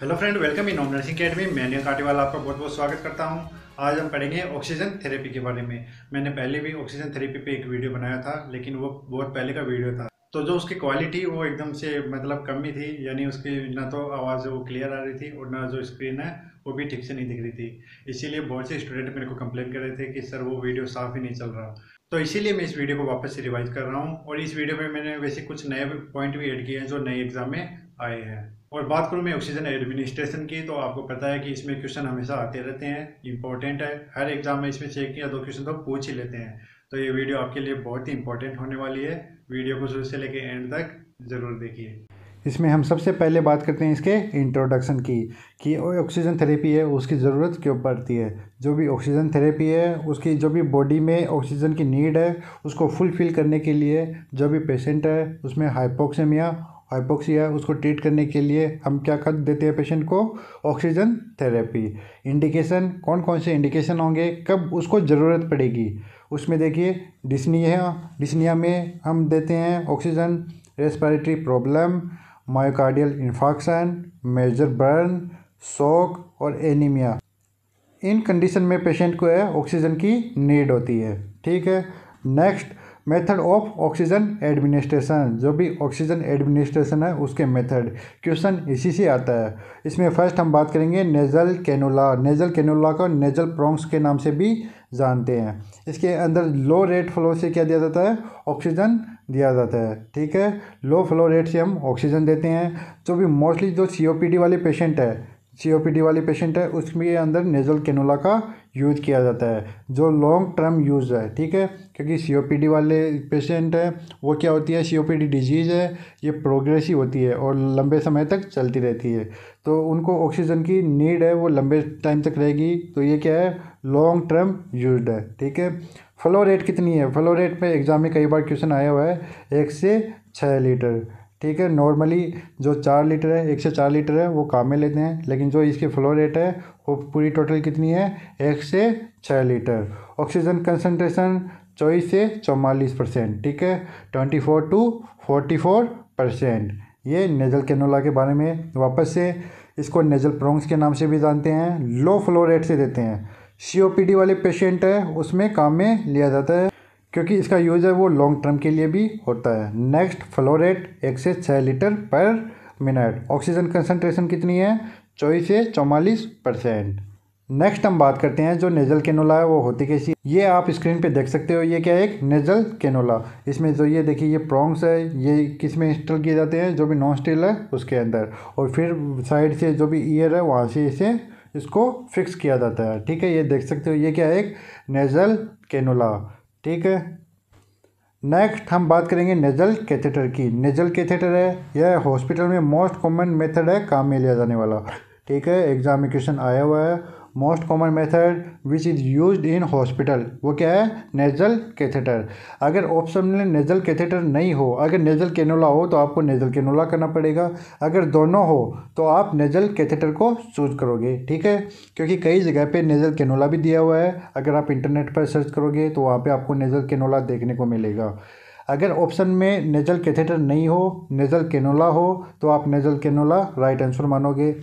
hello friend welcome in home nursing academy मैं अनिल काटेवाल आपका बहुत बहुत स्वागत करता हूं आज हम पढ़ेंगे ऑक्सीजन थेरेपी के बारे में मैंने पहले भी ऑक्सीजन थेरेपी पे एक वीडियो बनाया था लेकिन वो बहुत पहले का वीडियो था तो जो उसकी क्वालिटी वो एकदम से मतलब कम ही थी यानी उसकी ना तो आवाज़ वो क्लियर आ रही थी और ना जो स्क्रीन है वो भी ठीक से नहीं दिख रही थी इसीलिए बहुत से स्टूडेंट मेरे को कंप्लेन कर रहे थे कि सर वो वीडियो साफ ही नहीं चल रहा तो इसीलिए मैं इस वीडियो को वापस से रिवाइज कर रहा हूँ और इस वीडियो में मैंने वैसे कुछ नए पॉइंट भी ऐड किए हैं जो नए एग्जाम में आए हैं और बात करूँ मैं ऑक्सीजन एडमिनिस्ट्रेशन की तो आपको पता है कि इसमें क्वेश्चन हमेशा आते रहते हैं इंपॉर्टेंट है हर एग्जाम में इसमें चेक या दो क्वेश्चन तो पूछ ही लेते हैं तो ये वीडियो आपके लिए बहुत ही इंपॉर्टेंट होने वाली है वीडियो को शुरू से लेकर एंड तक ज़रूर देखिए इसमें हम सबसे पहले बात करते हैं इसके इंट्रोडक्शन की कि ऑक्सीजन थेरेपी है उसकी ज़रूरत क्यों पड़ती है जो भी ऑक्सीजन थेरेपी है उसकी जो भी बॉडी में ऑक्सीजन की नीड है उसको फुलफ़िल करने के लिए जो भी पेशेंट है उसमें हाइपोक्सेमिया हाइपोक्सिया उसको ट्रीट करने के लिए हम क्या कर देते हैं पेशेंट को ऑक्सीजन थेरेपी इंडिकेशन कौन कौन से इंडिकेशन होंगे कब उसको ज़रूरत पड़ेगी उसमें देखिए डिस्निया डिस्निया में हम देते हैं oxygen respiratory problem myocardial infarction major burn shock और एनीमिया इन कंडीशन में पेशेंट को है ऑक्सीजन की नीड होती है ठीक है next method of oxygen administration जो भी ऑक्सीजन एडमिनिस्ट्रेशन है उसके मेथड क्वेश्चन इसी से आता है इसमें फर्स्ट हम बात करेंगे नेजल कैनोला नेजल कैनोला को नेजल प्रोंग्स के नाम से भी जानते हैं इसके अंदर लो रेट फ्लो से क्या दिया जाता है ऑक्सीजन दिया जाता है ठीक है लो फ्लो रेट से हम ऑक्सीजन देते हैं जो भी मोस्टली जो सी वाले पेशेंट है सीओपीडी वाली पेशेंट है उसमें अंदर नेज़ल कैनोला का यूज़ किया जाता है जो लॉन्ग टर्म यूज़ है ठीक है क्योंकि सीओपीडी वाले पेशेंट है वो क्या होती है सीओपीडी डिजीज़ है ये प्रोग्रेसिव होती है और लंबे समय तक चलती रहती है तो उनको ऑक्सीजन की नीड है वो लंबे टाइम तक रहेगी तो ये क्या है लॉन्ग टर्म यूज है ठीक है फ्लो रेट कितनी है फ्लो रेट पर एग्ज़ाम में कई बार क्वेश्चन आया हुआ है एक से छः लीटर ठीक है नॉर्मली जो चार लीटर है एक से चार लीटर है वो काम में लेते हैं लेकिन जो इसकी फ्लो रेट है वो पूरी टोटल कितनी है एक से छः लीटर ऑक्सीजन कंसनट्रेशन चौबीस से चौवालीस परसेंट ठीक है twenty four to forty four percent ये नेजल कैनोला के बारे में वापस से इसको नेजल प्रोंग्स के नाम से भी जानते हैं लो फ्लो रेट से देते हैं सी वाले पेशेंट है उसमें काम में लिया जाता है क्योंकि इसका यूज है वो लॉन्ग टर्म के लिए भी होता है नेक्स्ट फ्लोरेट एक से छः litre per minute oxygen concentration कितनी है चौबीस से चौवालीस परसेंट नेक्स्ट हम बात करते हैं जो नेजल कैनोला है वो होती कैसी ये आप स्क्रीन पे देख सकते हो ये क्या है एक नेजल कैनोला इसमें जो ये देखिए ये प्रॉन्ग्स है ये किस में इंस्टॉल किए जाते हैं जो भी नॉन स्टील है उसके अंदर और फिर साइड से जो भी ईयर है वहाँ से इसे इसको फिक्स किया जाता है ठीक है ये देख सकते हो ये क्या है एक नेजल कैनोला ठीक है नेक्स्ट हम बात करेंगे नेजल कैथेटर की नेजल कैथेटर है यह हॉस्पिटल में मोस्ट कॉमन मेथड है काम में लिया जाने वाला ठीक है एग्जामिनेशन आया हुआ है most common method which is use in hospital वो क्या है नेजल कैथेटर अगर ऑप्शन में नेजल कैथेटर नहीं हो अगर नेजल कैनोला हो तो आपको नेजल कैनोला करना पड़ेगा अगर दोनों हो तो आप नेजल कैथेटर को चूज करोगे ठीक है क्योंकि कई जगह पे नेजल कैनोला भी दिया हुआ है अगर आप इंटरनेट पर सर्च करोगे तो वहाँ पर आपको नेजल कैनोला देखने को मिलेगा अगर ऑप्शन में नेजल कैथेटर नहीं हो नेजल कैनोला हो तो आप नेजल कैनोला राइट आंसर मानोगे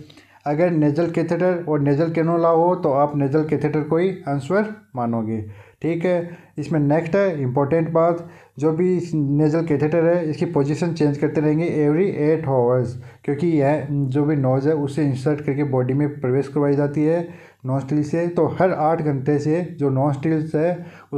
अगर नेजल कैथेटर और नेजल कैनोला हो तो आप नेजल कैथेटर को ही आंसर मानोगे ठीक है इसमें नेक्स्ट है इंपॉर्टेंट बात जो भी नेजल कैथेटर है इसकी पोजीशन चेंज करते रहेंगे एवरी एट आवर्स क्योंकि यह जो भी नोज़ है उसे इंसर्ट करके बॉडी में प्रवेश करवाई जाती है नॉन से तो हर आठ घंटे से जो नॉन स्टील्स है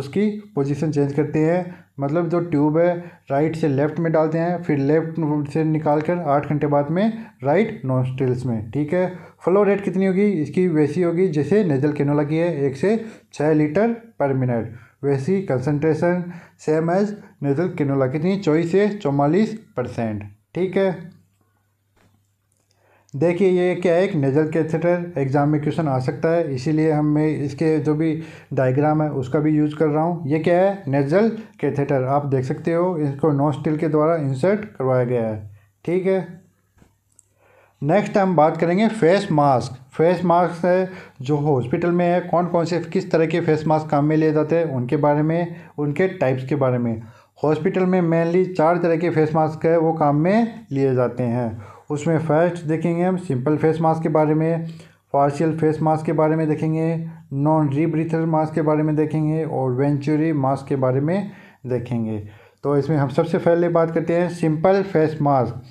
उसकी पोजीशन चेंज करते हैं मतलब जो ट्यूब है राइट से लेफ्ट में डालते हैं फिर लेफ्ट से निकाल कर आठ घंटे बाद में राइट नॉन में ठीक है फ्लो रेट कितनी होगी इसकी वैसी होगी जैसे नेजल कैनोला की है एक से छः लीटर पर मिनट वैसी concentration same as nasal cannula कितनी चौबीस से चौवालीस परसेंट ठीक है देखिए ये क्या है एक नेजल कैथेटर एग्ज़ाम में क्वेश्चन आ सकता है इसीलिए हम मैं इसके जो भी डायग्राम है उसका भी यूज़ कर रहा हूँ ये क्या है नेजल कैथेटर आप देख सकते हो इसको नॉन स्टील के द्वारा इंसर्ट करवाया गया है ठीक है नेक्स्ट हम बात करेंगे फेस मास्क फेस मास्क है जो हॉस्पिटल में है कौन कौन से किस तरह के फेस मास्क काम में लिए जाते हैं उनके बारे में उनके टाइप्स के बारे में हॉस्पिटल में मेनली चार तरह के फेस मास्क है वो काम में लिए जाते हैं उसमें फर्स्ट देखेंगे हम सिंपल फेस मास्क के बारे में पार्शियल फेस मास्क के बारे में देखेंगे नॉन रीब्रीथर मास्क के बारे में देखेंगे और वेंचुरी मास्क के बारे में देखेंगे तो इसमें हम सबसे पहले बात करते हैं simple face mask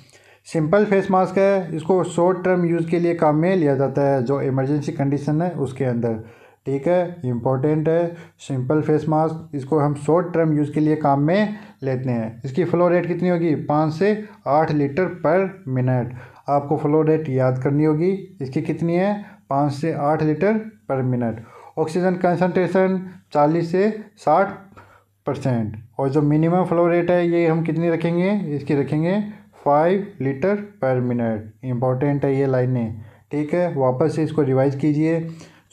simple face mask है इसको शॉर्ट टर्म यूज़ के लिए काम में लिया जाता है जो इमरजेंसी कंडीशन है उसके अंदर ठीक है इम्पोर्टेंट है सिंपल फेस मास्क इसको हम शॉर्ट टर्म यूज़ के लिए काम में लेते हैं इसकी फ्लो रेट कितनी होगी पाँच से आठ लीटर पर मिनट आपको फ्लो रेट याद करनी होगी इसकी कितनी है पाँच से आठ litre per minute oxygen concentration चालीस से साठ परसेंट और जो मिनिमम फ्लो रेट है ये हम कितनी रखेंगे इसकी रखेंगे five litre per minute important है ये लाइनें ठीक है वापस से इसको रिवाइज कीजिए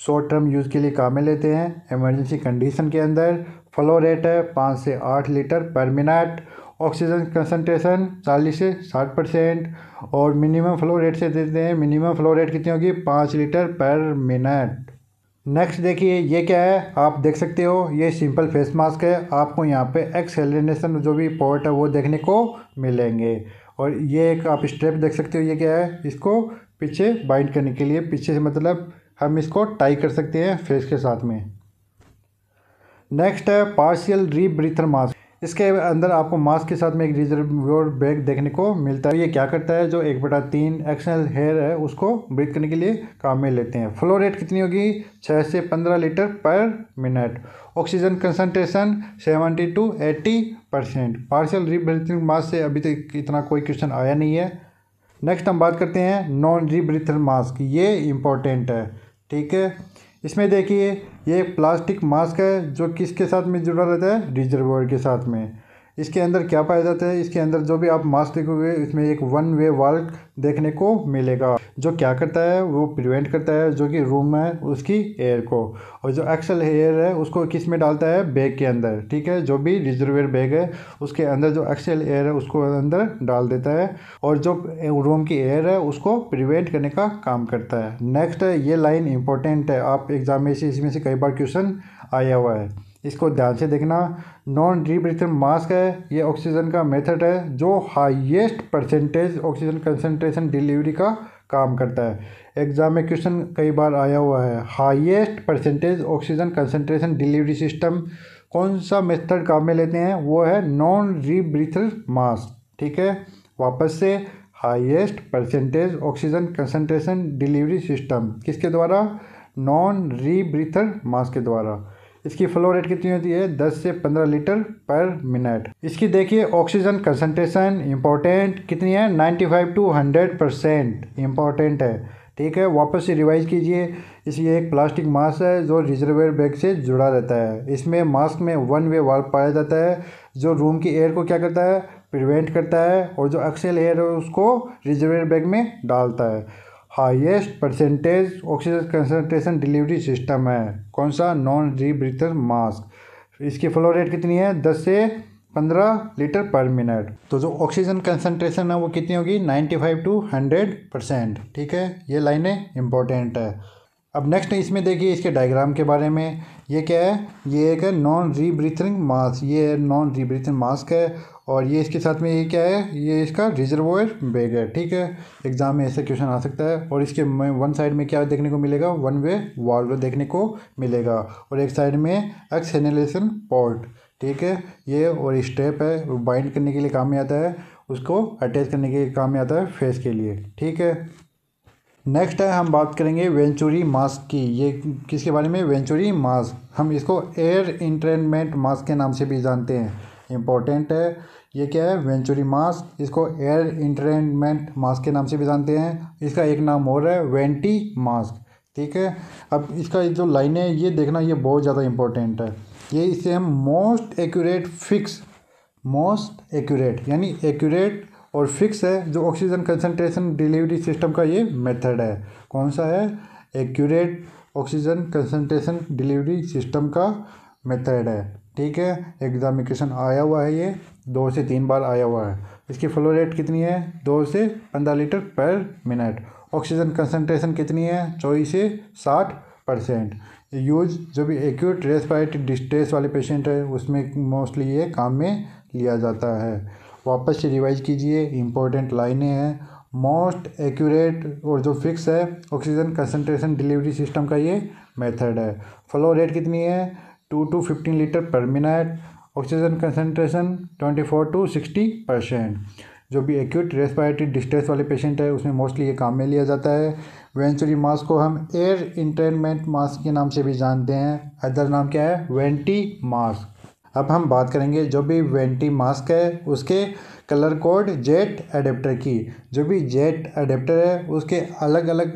शॉर्ट टर्म यूज़ के लिए काम में लेते हैं इमरजेंसी कंडीशन के अंदर फ्लो रेट है पाँच से आठ litre per minute oxygen concentration चालीस से साठ परसेंट और मिनिमम फ्लो रेट से देते हैं मिनिमम फ्लो रेट कितनी होगी पाँच लीटर पर मिनट नेक्स्ट देखिए ये क्या है आप देख सकते हो ये सिंपल फेस मास्क है आपको यहाँ पे एक्सेलरेशन जो भी पॉइंट है वो देखने को मिलेंगे और ये एक आप स्टेप देख सकते हो ये क्या है इसको पीछे बाइंड करने के लिए पीछे से मतलब हम इसको टाई कर सकते हैं फेस के साथ में नेक्स्ट है पार्शियल रीब्रीथर मास्क इसके अंदर आपको मास्क के साथ में एक रिजर्वर बैग देखने को मिलता है ये क्या करता है जो एक बटा तीन एक्सनल हेयर है उसको ब्रीथ करने के लिए काम में लेते हैं फ्लो रेट कितनी होगी छः से पंद्रह litre per minute oxygen concentration seventy to eighty percent partial rebreathing mask से अभी तक इतना कोई क्वेश्चन आया नहीं है नेक्स्ट हम बात करते हैं नॉन रीब्रीथर मास्क ये इंपॉर्टेंट है ठीक है इसमें देखिए ये प्लास्टिक मास्क है जो किसके साथ में जुड़ा रहता है रिजर्वर के साथ में इसके अंदर क्या पाया जाता है इसके अंदर जो भी आप मास्क देखोगे इसमें एक वन वे वाल्क देखने को मिलेगा जो क्या करता है वो प्रिवेंट करता है जो कि रूम है उसकी एयर को और जो एक्सल एयर है उसको किस में डालता है बैग के अंदर ठीक है जो भी रिजर्वेयर बैग है उसके अंदर जो एक्सल एयर है उसको अंदर डाल देता है और जो रूम की एयर है उसको प्रिवेंट करने का काम करता है नेक्स्ट है ये लाइन इंपॉर्टेंट है आप एग्जाम में से इसमें से कई बार क्वेश्चन आया हुआ है इसको ध्यान से देखना नॉन रीब्रीथर मास्क है ये ऑक्सीजन का मेथड है जो highest percentage oxygen concentration delivery का काम करता है एग्ज़ाम में क्वेश्चन कई बार आया हुआ है highest percentage oxygen concentration delivery system कौन सा मेथड काम में लेते हैं वो है नॉन रीब्रीथर मास्क ठीक है वापस से highest percentage oxygen concentration delivery system किसके द्वारा नॉन रीब्रीथर मास्क के द्वारा इसकी फ्लो रेट कितनी होती है 10 से 15 लीटर पर मिनट इसकी देखिए ऑक्सीजन कंसनट्रेशन इम्पोर्टेंट कितनी है 95 टू 100 परसेंट इम्पॉर्टेंट है ठीक है वापस से रिवाइज कीजिए इसलिए एक प्लास्टिक मास्क है जो रिजर्वेयर बैग से जुड़ा रहता है इसमें मास्क में वन वे वाल्व पाया जाता है जो रूम की एयर को क्या करता है प्रिवेंट करता है और जो एक्सेल एयर है उसको रिजर्वेयर बैग में डालता है highest percentage oxygen concentration delivery system है कौन सा नॉन रिब्रिथर मास्क इसकी फ्लो रेट कितनी है दस से पंद्रह लीटर पर मिनट तो जो ऑक्सीजन कंसनट्रेशन है वो कितनी होगी ninety five to hundred percent ठीक है ये लाइनें इंपॉर्टेंट है अब नेक्स्ट इसमें देखिए इसके डायग्राम के बारे में ये क्या है ये एक है नॉन रीब्रीथिंग मास्क ये है नॉन रीब्रीथिंग मास्क है और ये इसके साथ में ये क्या है ये इसका रिजर्वोयर बैग है ठीक है एग्जाम में ऐसा क्वेश्चन आ सकता है और इसके वन साइड में क्या देखने को मिलेगा वन वे वॉल्व देखने को मिलेगा और एक साइड में एक्स पॉट ठीक है ये और स्टेप है बाइंड करने के लिए काम में आता है उसको अटैच करने के काम में आता है फेस के लिए ठीक है नेक्स्ट है हम बात करेंगे वेंचुरी मास्क की ये किसके बारे में वेंचुरी मास्क हम इसको एयर इंटरनमेंट मास्क के नाम से भी जानते हैं इम्पोर्टेंट है ये क्या है वेंचुरी मास्क इसको एयर इंटरनमेंट मास्क के नाम से भी जानते हैं इसका एक नाम और है वेंटी मास्क ठीक है अब इसका जो लाइन है ये देखना ये बहुत ज़्यादा इम्पोर्टेंट है ये इसे हम most accurate fix most accurate यानी एक्यूरेट और फिक्स है जो ऑक्सीजन कंसनट्रेशन डिलीवरी सिस्टम का ये मेथड है कौन सा है accurate oxygen concentration delivery system का मेथड है ठीक है एग्जामिनेशन आया हुआ है ये दो से तीन बार आया हुआ है इसकी फ्लो रेट कितनी है दो से पंद्रह litre per minute oxygen concentration कितनी है चौबीस से साठ परसेंट यूज जो भी एक्यूट रेस्पायरेटरी डिस्ट्रेस वाले पेशेंट है उसमें मोस्टली ये काम में लिया जाता है वापस से रिवाइज कीजिए इंपॉर्टेंट लाइनें हैं मोस्ट एक्यूरेट और जो फिक्स है ऑक्सीजन कंसनट्रेशन डिलीवरी सिस्टम का ये मेथड है फ्लो रेट कितनी है two to fifteen litre per minute oxygen concentration twenty four to sixty percent जो भी एक्यूट रेस्पायरेटरी डिस्ट्रेस वाले पेशेंट है उसमें मोस्टली ये काम में लिया जाता है वेंचुरी मास्क को हम एयर इंटेनमेंट मास्क के नाम से भी जानते हैं अदर नाम क्या है वेंटी मास्क अब हम बात करेंगे जो भी वेंटी मास्क है उसके कलर कोड जेट अडेप्टर की जो भी जेट अडेप्टर है उसके अलग अलग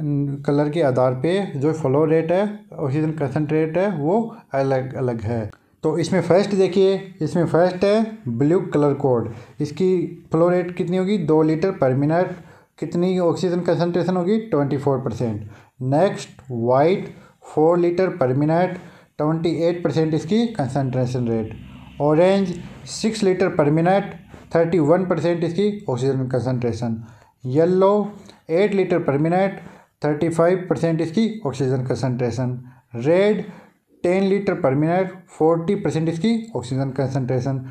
कलर के आधार पे जो फ्लो रेट है ऑक्सीजन कंसनट्रेट है वो अलग अलग है तो इसमें फर्स्ट देखिए इसमें फर्स्ट है ब्लू कलर कोड इसकी फ्लो रेट कितनी होगी दो लीटर पर मिनट कितनी ऑक्सीजन कंसनट्रेशन होगी twenty four percent next white four litre per minute twenty eight percent इसकी concentration rate orange six litre per minute thirty one percent इसकी oxygen concentration yellow eight litre per minute thirty five percent इसकी oxygen concentration red ten litre per minute forty percent इसकी oxygen concentration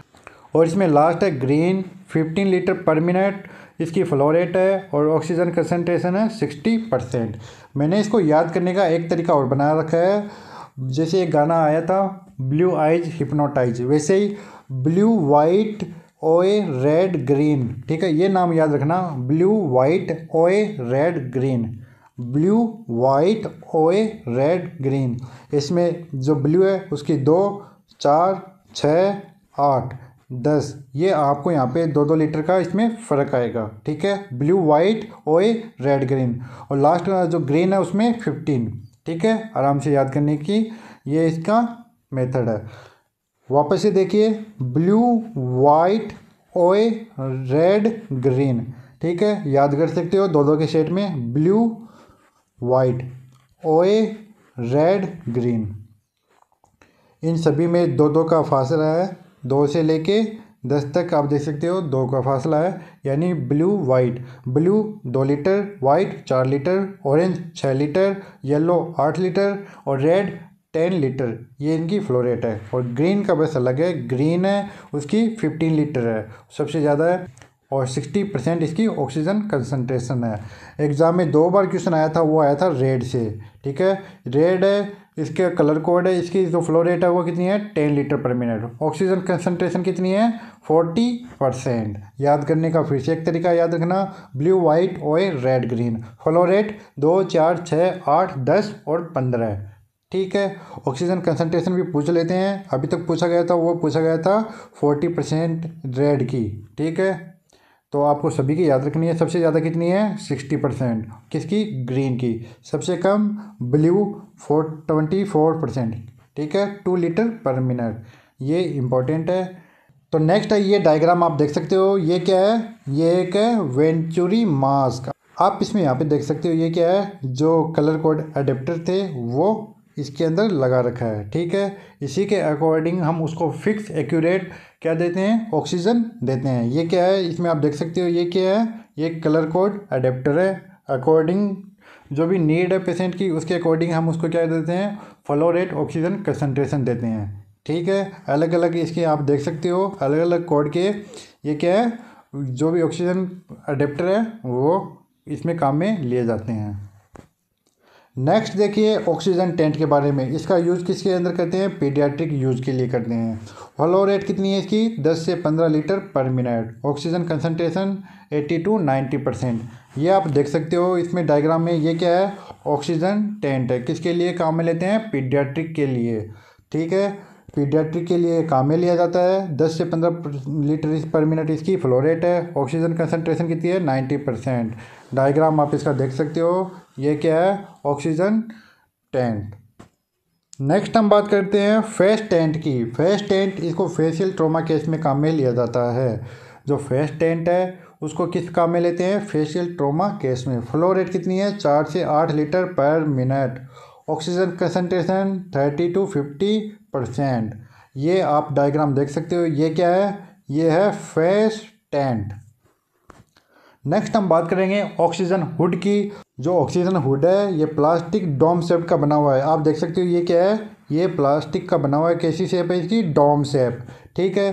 और इसमें last है green fifteen litre per minute इसकी flow rate है और oxygen concentration है सिक्सटी परसेंट मैंने इसको याद करने का एक तरीका और बना रखा है जैसे एक गाना आया था ब्लू आइज हिप्नोटाइज वैसे ही blue white O Y red green ठीक है ये नाम याद रखना blue white O Y red green blue white O Y red green इसमें जो ब्लू है उसकी दो चार छ आठ दस ये आपको यहाँ पे दो दो लीटर का इसमें फ़र्क आएगा ठीक है blue white O Y red green और लास्ट जो ग्रीन है उसमें फिफ्टीन ठीक है आराम से याद करने की ये इसका मेथड है वापस से देखिए blue white O Y red green ठीक है याद कर सकते हो दो दो के सेट में blue white O Y red green इन सभी में दो दो का फासला है दो से लेके दस तक आप देख सकते हो दो का फासला है यानी ब्लू वाइट ब्लू दो लीटर वाइट चार लीटर ऑरेंज छः लीटर येलो आठ लीटर और रेड टेन लीटर ये इनकी फ्लोरेट है और ग्रीन का बस अलग है ग्रीन है उसकी फिफ्टीन लीटर है सबसे ज़्यादा है और सिक्सटी परसेंट इसकी ऑक्सीजन कंसनट्रेशन है एग्ज़ाम में दो बार क्वेश्चन आया था वो आया था रेड से ठीक है रेड है इसके कलर कोड है इसकी जो फ्लो रेट है वो कितनी है ten litre per minute oxygen concentration कितनी है फोर्टी परसेंट याद करने का फिर से एक तरीका याद रखना ब्लू वाइट और रेड ग्रीन फ्लो रेट दो चार छः आठ दस और पंद्रह ठीक है ऑक्सीजन कंसनट्रेशन भी पूछ लेते हैं अभी तक पूछा गया था वो पूछा गया था फोर्टी परसेंट रेड की ठीक है तो आपको सभी की याद रखनी है सबसे ज़्यादा कितनी है सिक्सटी परसेंट किसकी ग्रीन की सबसे कम blue four twenty four percent ठीक है टू लीटर पर मिनट ये इम्पोर्टेंट है तो नेक्स्ट है ये डायग्राम आप देख सकते हो ये क्या है ये एक है वेंचुरी मास्क आप इसमें यहाँ पे देख सकते हो ये क्या है जो कलर कोड अडेप्टर थे वो इसके अंदर लगा रखा है ठीक है इसी के अकॉर्डिंग हम उसको फिक्स एक्यूरेट क्या देते हैं ऑक्सीजन देते हैं ये क्या है इसमें आप देख सकते हो ये क्या है ये कलर कोड अडेप्टर है अकॉर्डिंग जो भी नीड है पेशेंट की उसके अकॉर्डिंग हम उसको क्या देते हैं फ्लो रेट ऑक्सीजन कंसनट्रेशन देते हैं ठीक है अलग अलग इसके आप देख सकते हो अलग अलग कोड के ये क्या है जो भी ऑक्सीजन अडेप्टर है वो इसमें काम में लिए जाते हैं नेक्स्ट देखिए ऑक्सीजन टेंट के बारे में इसका यूज़ किसके अंदर करते हैं पीडियाट्रिक यूज़ के लिए करते हैं फ्लो रेट कितनी है इसकी 10 से 15 litre per minute oxygen concentration 80 to 90 percent ये आप देख सकते हो इसमें डायग्राम में ये क्या है ऑक्सीजन टेंट है किसके लिए काम में लेते हैं पीडियाट्रिक के लिए ठीक है पीडियाट्रिक के लिए काम में लिया जाता है 10 से 15 लीटर पर मिनट इसकी फ्लो रेट है ऑक्सीजन कंसनट्रेशन कितनी है नाइन्टी परसेंट डायग्राम आप इसका देख सकते हो ये क्या है ऑक्सीजन टेंट नेक्स्ट हम बात करते हैं फेस टेंट की फेस टेंट इसको फेशियल ट्रोमा केस में काम में लिया जाता है जो फेस टेंट है उसको किस काम में लेते हैं फेशियल ट्रोमा केस में फ्लो रेट कितनी है चार से आठ litre per minute oxygen concentration thirty to fifty percent ये आप डायग्राम देख सकते हो ये क्या है ये है फेस टेंट नेक्स्ट हम बात करेंगे ऑक्सीजन हुड की जो ऑक्सीजन हुड है ये प्लास्टिक डोम सेप का बना हुआ है आप देख सकते हो ये क्या है ये प्लास्टिक का बना हुआ है कैसी शेप है इसकी डोम सेप ठीक है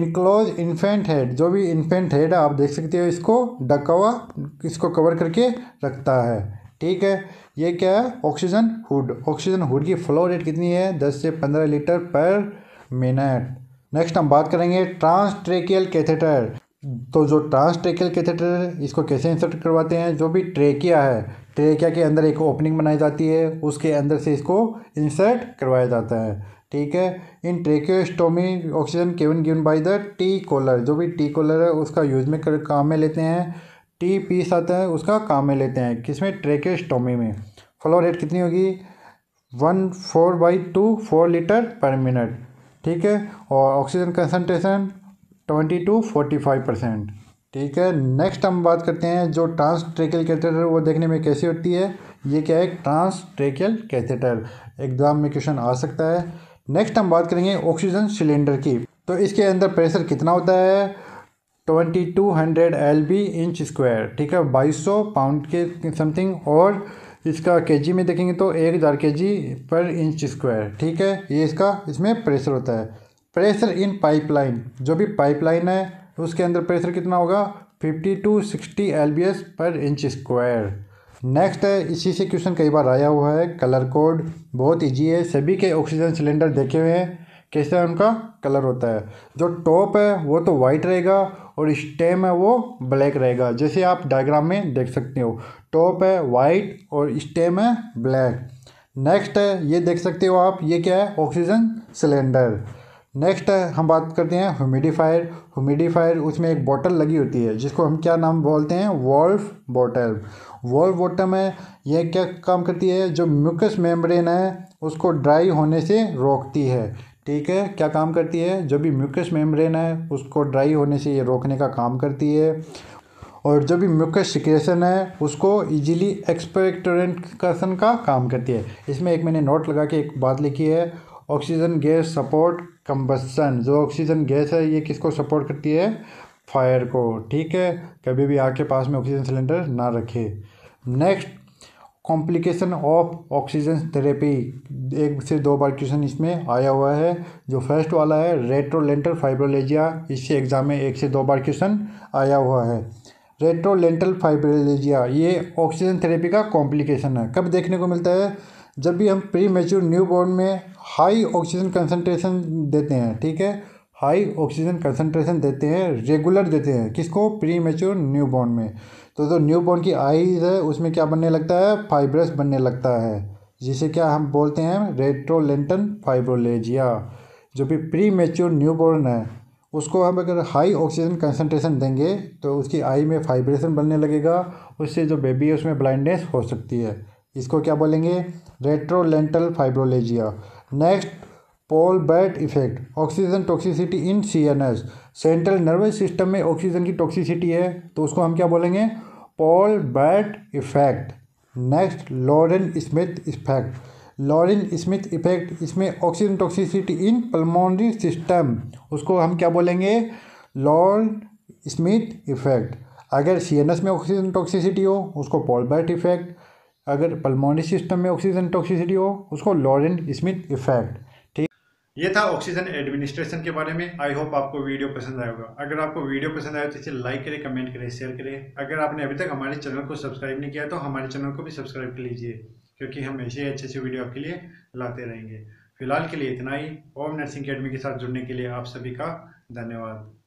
इनक्लोज इन्फेंट हेड जो भी इन्फेंट हेड है आप देख सकते हो इसको ढका हुआ इसको कवर करके रखता है ठीक है ये क्या है ऑक्सीजन हुड ऑक्सीजन हुड की फ्लो रेट कितनी है दस से पंद्रह लीटर पर मिनट नेक्स्ट हम बात करेंगे ट्रांस कैथेटर तो जो ट्रांस ट्रेकियल कैथेटर इसको कैसे इंसर्ट करवाते हैं जो भी ट्रेकिया है ट्रेकिया के अंदर एक ओपनिंग बनाई जाती है उसके अंदर से इसको इंसर्ट करवाया जाता है ठीक है in tracheostomy oxygen can be given by the T collar जो भी टी कॉलर है उसका यूज में कर काम में लेते हैं टी पीस आता है उसका काम में लेते हैं किसमें ट्रेकियोस्टोमी में फ्लो रेट कितनी होगी one four by two four litre per minute ठीक है और oxygen concentration twenty to forty five percent ठीक है नेक्स्ट हम बात करते हैं जो ट्रांस ट्रेकियल कैथेटर वो देखने में कैसी होती है ये क्या है ट्रांस ट्रेकियल कैथेटर एग्जाम में क्वेश्चन आ सकता है नेक्स्ट हम बात करेंगे ऑक्सीजन सिलेंडर की तो इसके अंदर प्रेशर कितना होता है twenty two hundred L B inch square ठीक है बाईस सौ पाउंड के समथिंग और इसका के जी में देखेंगे तो एक हज़ार के जी पर इंच स्क्वायर ठीक है ये इसका इसमें प्रेशर होता है प्रेशर इन पाइपलाइन जो भी पाइपलाइन है उसके अंदर प्रेशर कितना होगा fifty to sixty L per inch square next है इसी से क्वेश्चन कई बार आया हुआ है कलर कोड बहुत इजी है सभी के ऑक्सीजन सिलेंडर देखे हुए हैं कैसे उनका कलर होता है जो टॉप है वो तो वाइट रहेगा और स्टेम है वो ब्लैक रहेगा जैसे आप डायग्राम में देख सकते हो टॉप है वाइट और स्टेम है ब्लैक नेक्स्ट है ये देख सकते हो आप ये क्या है ऑक्सीजन सिलेंडर नेक्स्ट हम बात करते हैं ह्यूमिडिफायर ह्यूमिडिफायर उसमें एक बॉटल लगी होती है जिसको हम क्या नाम बोलते हैं वॉल्फ बॉटल वॉल्फ बॉटल में यह क्या काम करती है जो म्यूकस मेम्ब्रेन है उसको ड्राई होने से रोकती है ठीक है क्या काम करती है जो भी म्यूकस मेम्ब्रेन है उसको ड्राई होने से ये रोकने का काम करती है और जो भी म्यूकस सिक्रेशन है उसको इजीली एक्सपेक्टोरेंट का काम करती है इसमें एक मैंने नोट लगा के एक बात लिखी है ऑक्सीजन गैस सपोर्ट कम्बसन जो ऑक्सीजन गैस है ये किसको सपोर्ट करती है फायर को ठीक है कभी भी आग के पास में ऑक्सीजन सिलेंडर ना रखे next complication of oxygen therapy एक से दो बार क्वेश्चन इसमें आया हुआ है जो फर्स्ट वाला है रेट्रोलेंटल फाइब्रोलेजिया इससे एग्जाम में एक से दो बार क्वेश्चन आया हुआ है रेट्रोलेंटल फाइब्रोलेजिया ये ऑक्सीजन थेरेपी का कॉम्प्लिकेशन है कब देखने को मिलता है जब भी हम प्री मेच्योर न्यू बॉर्न में हाई ऑक्सीजन कंसनट्रेशन देते हैं ठीक है हाई ऑक्सीजन कंसनट्रेशन देते हैं रेगुलर देते हैं किसको प्री मेच्योर न्यू बॉर्न में तो जो न्यू बॉर्न की आईज है उसमें क्या बनने लगता है फाइब्रस बनने लगता है जिसे क्या हम बोलते हैं रेट्रोलेंटन फाइब्रोलेजिया जो भी प्री मेच्योर न्यू बॉर्न है उसको हम अगर हाई ऑक्सीजन कंसनट्रेशन देंगे तो उसकी आई में फाइब्रेशन बनने लगेगा उससे जो बेबी है उसमें ब्लाइंडनेस हो सकती है इसको क्या बोलेंगे retrolental fibroplasia next Paul Bert effect oxygen toxicity in C N S central nervous system में ऑक्सीजन की टॉक्सिसिटी है तो उसको हम क्या बोलेंगे Paul Bert effect next Lorrain Smith effect Lorrain Smith effect इसमें oxygen toxicity in pulmonary system उसको हम क्या बोलेंगे लॉर्न स्मिथ इफेक्ट अगर सी में ऑक्सीजन टॉक्सिसिटी हो उसको पोल बैट इफेक्ट अगर पल्मोनरी सिस्टम में ऑक्सीजन टॉक्सिसिटी हो उसको लॉरेंट स्मिथ इफेक्ट ठीक ये था ऑक्सीजन एडमिनिस्ट्रेशन के बारे में आई होप आपको वीडियो पसंद आया होगा अगर आपको वीडियो पसंद आया तो इसे लाइक करें कमेंट करें शेयर करें अगर आपने अभी तक हमारे चैनल को सब्सक्राइब नहीं किया तो हमारे चैनल को भी सब्सक्राइब कर लीजिए क्योंकि हम ऐसे ही अच्छे अच्छे वीडियो आपके लिए लाते रहेंगे फिलहाल के लिए इतना ही ओम नर्सिंग अकेडमी के साथ जुड़ने के लिए आप सभी का धन्यवाद